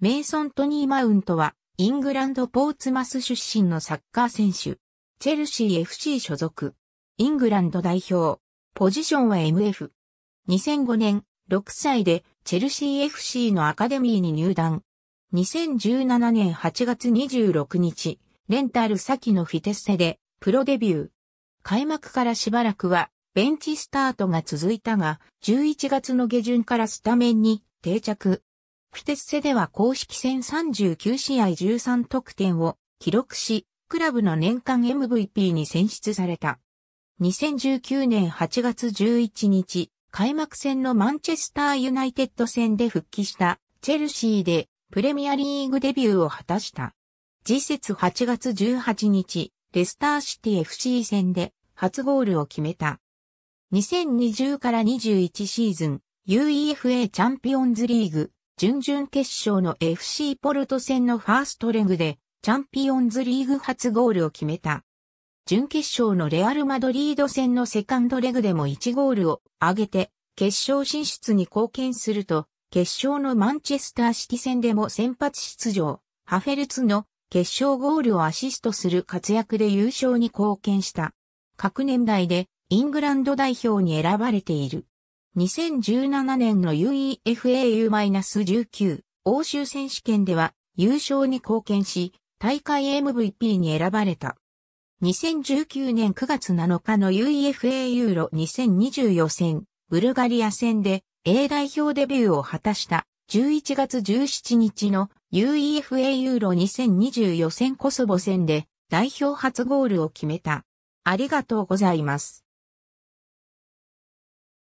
メイソン・トニー・マウントは、イングランド・ポーツマス出身のサッカー選手、チェルシー FC 所属、イングランド代表、ポジションは MF。2005年、6歳で、チェルシー FC のアカデミーに入団。2017年8月26日、レンタル先のフィテッセで、プロデビュー。開幕からしばらくは、ベンチスタートが続いたが、11月の下旬からスタメンに定着。プテスセでは公式戦39試合13得点を記録し、クラブの年間 MVP に選出された。2019年8月11日、開幕戦のマンチェスターユナイテッド戦で復帰したチェルシーでプレミアリーグデビューを果たした。次節8月18日、レスターシティ FC 戦で初ゴールを決めた。2020から21シーズン UEFA チャンピオンズリーグ準々決勝の FC ポルト戦のファーストレグで、チャンピオンズリーグ初ゴールを決めた。準決勝のレアル・マドリード戦のセカンドレグでも1ゴールを挙げて、決勝進出に貢献すると、決勝のマンチェスター式戦でも先発出場、ハフェルツの決勝ゴールをアシストする活躍で優勝に貢献した。各年代でイングランド代表に選ばれている。2017年の UEFAU-19 欧州選手権では優勝に貢献し、大会 MVP に選ばれた。2019年9月7日の UEFA ユーロ2020予選、ブルガリア戦で A 代表デビューを果たした11月17日の UEFA ユーロ2020予選コソボ戦で代表初ゴールを決めた。ありがとうございます。